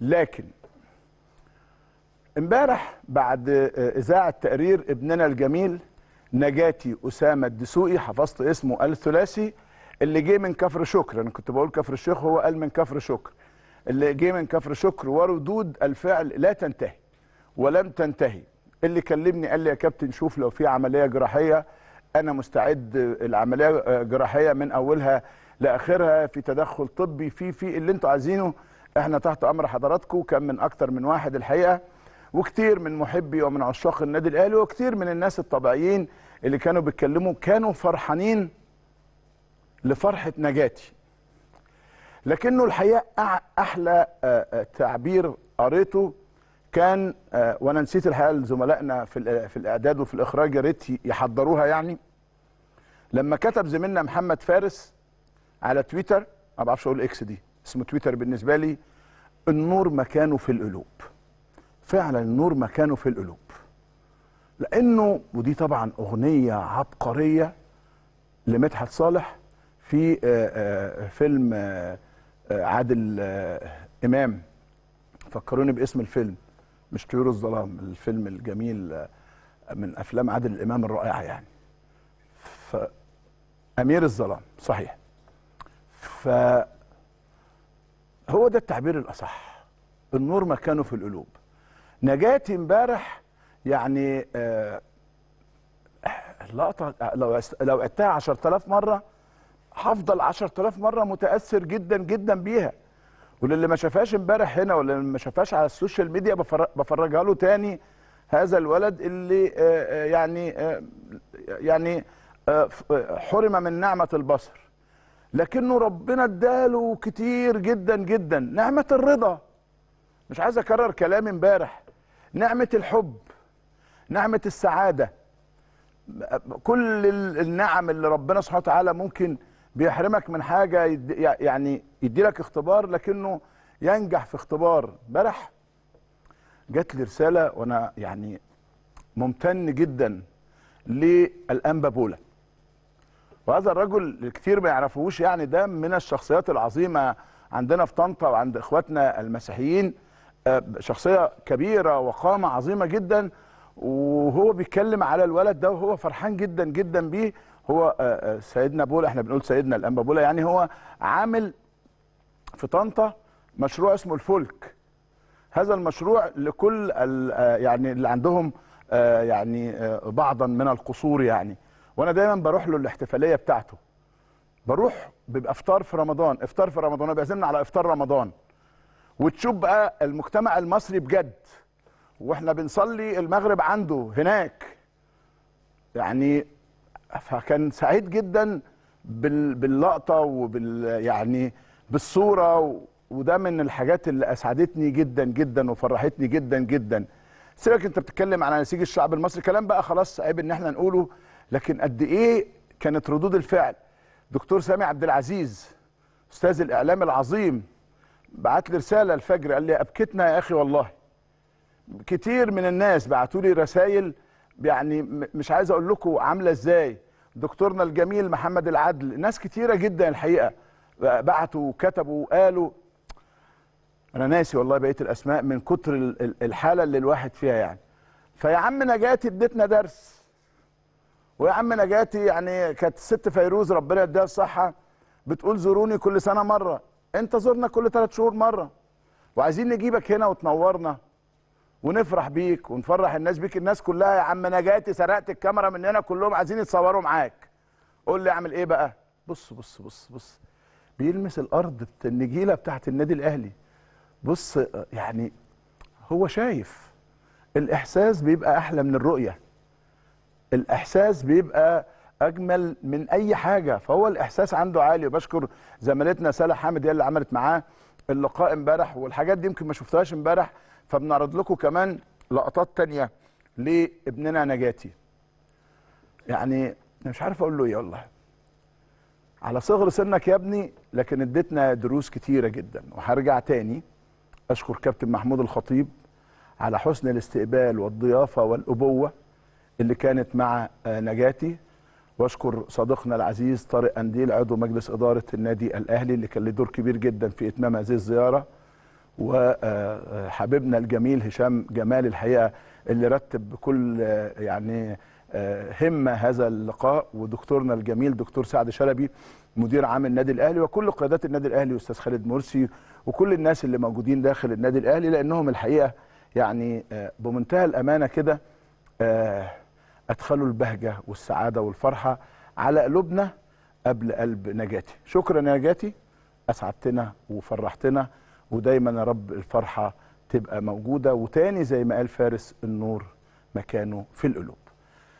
لكن امبارح بعد آه، اذاعه تقرير ابننا الجميل نجاتي اسامه الدسوقي حفظت اسمه الثلاثي اللي جه من كفر شكر انا كنت بقول كفر الشيخ هو قال من كفر شكر اللي جه من كفر شكر وردود الفعل لا تنتهي ولم تنتهي اللي كلمني قال لي يا كابتن شوف لو في عمليه جراحيه انا مستعد العمليه آه، جراحيه من اولها لاخرها في تدخل طبي في في اللي انتوا عايزينه احنا تحت امر حضراتكم كان من اكتر من واحد الحقيقه وكتير من محبي ومن عشاق النادي الاهلي وكتير من الناس الطبيعيين اللي كانوا بيتكلموا كانوا فرحانين لفرحه نجاتي لكنه الحقيقه احلى آه، آه، تعبير قريته كان آه، وانا نسيت الحقيقه لزملائنا في في الاعداد وفي الاخراج يا ريت يحضروها يعني لما كتب زميلنا محمد فارس على تويتر ما بعرفش اقول اكس دي اسمه تويتر بالنسبه لي النور مكانه في القلوب فعلا النور مكانه في القلوب لانه ودي طبعا اغنيه عبقريه لمدحت صالح في آه، آه، فيلم آه، عادل امام فكروني باسم الفيلم مش طيور الظلام الفيلم الجميل من افلام عادل امام الرائعه يعني ف امير الظلام صحيح ف هو ده التعبير الأصح النور مكانه في القلوب نجاتي امبارح يعني آه اللقطة لو لو عدتها 10000 مرة هفضل 10000 مرة متأثر جدا جدا بيها وللي ما شافهاش امبارح هنا ولا ما شافهاش على السوشيال ميديا بفرج... بفرجها له تاني هذا الولد اللي آه، آه، يعني آه، يعني حرم من نعمة البصر لكنه ربنا اداله كتير جدا جدا نعمة الرضا مش عايز اكرر كلام امبارح نعمة الحب نعمة السعادة كل النعم اللي ربنا سبحانه وتعالى ممكن بيحرمك من حاجة يعني يديلك اختبار لكنه ينجح في اختبار امبارح جات لي رسالة وانا يعني ممتن جدا للانبا بولك وهذا الرجل كتير ما يعرفوش يعني ده من الشخصيات العظيمه عندنا في طنطا وعند اخواتنا المسيحيين آه، شخصيه كبيره وقامه عظيمه جدا وهو بيتكلم على الولد ده وهو فرحان جدا جدا بيه هو آه، آه، سيدنا بولا احنا بنقول سيدنا الانبا بولا يعني هو عامل في طنطا مشروع اسمه الفولك هذا المشروع لكل يعني اللي عندهم يعني بعضا من القصور يعني وانا دايما بروح له الاحتفاليه بتاعته بروح بيبقى افطار في رمضان افطار في رمضان بيعزمنا على افطار رمضان وتشوف بقى المجتمع المصري بجد واحنا بنصلي المغرب عنده هناك يعني فكان سعيد جدا بال... باللقطه وبال يعني بالصوره وده من الحاجات اللي اسعدتني جدا جدا وفرحتني جدا جدا سيبك انت بتتكلم عن نسيج الشعب المصري كلام بقى خلاص عيب ان احنا نقوله لكن قد ايه كانت ردود الفعل دكتور سامي عبد العزيز استاذ الاعلام العظيم بعت لي رساله الفجر قال لي ابكتنا يا اخي والله كتير من الناس بعتوا لي رسائل يعني مش عايز اقول لكم عامله ازاي دكتورنا الجميل محمد العدل ناس كتيره جدا الحقيقه بعتوا وكتبوا وقالوا انا ناسي والله بقيه الاسماء من كتر الحاله اللي الواحد فيها يعني فيا عم نجاتي اديتنا درس ويا عم نجاتي يعني كانت الست فيروز ربنا يديها الصحه بتقول زوروني كل سنه مره انت زورنا كل ثلاث شهور مره وعايزين نجيبك هنا وتنورنا ونفرح بيك ونفرح الناس بيك الناس كلها يا عم نجاتي سرقت الكاميرا مننا كلهم عايزين يتصوروا معاك قول لي اعمل ايه بقى بص بص بص بص بيلمس الارض النجيله بتاعت النادي الاهلي بص يعني هو شايف الاحساس بيبقى احلى من الرؤيه الاحساس بيبقى اجمل من اي حاجه فهو الاحساس عنده عالي وبشكر زميلتنا ساله حامد هي اللي عملت معاه اللقاء امبارح والحاجات دي يمكن ما شفتهاش امبارح فبنعرض لكم كمان لقطات تانية لابننا نجاتي يعني انا مش عارف اقول له ايه والله على صغر سنك يا ابني لكن اديتنا دروس كتيره جدا وهرجع تاني اشكر كابتن محمود الخطيب على حسن الاستقبال والضيافه والابوه اللي كانت مع آه، نجاتي واشكر صديقنا العزيز طارق انديل عضو مجلس اداره النادي الاهلي اللي كان له دور كبير جدا في اتمام هذه الزياره وحبيبنا آه، آه، الجميل هشام جمال الحقيقه اللي رتب بكل يعني همه هذا اللقاء ودكتورنا الجميل دكتور سعد شلبي مدير عام النادي الاهلي وكل قيادات النادي الاهلي واستاذ خالد مرسي وكل الناس اللي موجودين داخل النادي الاهلي لانهم الحقيقه يعني بمنتهى الامانه كده أدخلوا البهجة والسعادة والفرحة على قلوبنا قبل قلب نجاتي شكرا يا نجاتي أسعدتنا وفرحتنا ودايما يا رب الفرحة تبقى موجودة وتاني زي ما قال فارس النور مكانه في القلوب